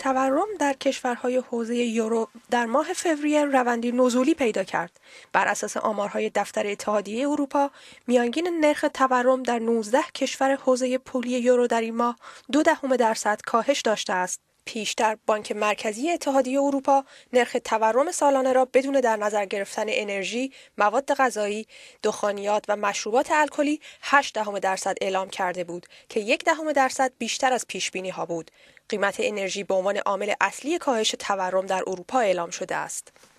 تورم در کشورهای حوزه یورو در ماه فوریه روندی نزولی پیدا کرد. بر اساس آمارهای دفتر اتحادیه اروپا، میانگین نرخ تورم در 19 کشور حوزه پولی یورو در این ماه دو دهم درصد کاهش داشته است. پیشتر، بانک مرکزی اتحادیه اروپا نرخ تورم سالانه را بدون در نظر گرفتن انرژی، مواد غذایی، دخانیات و مشروبات الکلی 8 دهم درصد اعلام کرده بود که یک دهم درصد بیشتر از پیش بینی ها بود. قیمت انرژی به عنوان عامل اصلی کاهش تورم در اروپا اعلام شده است.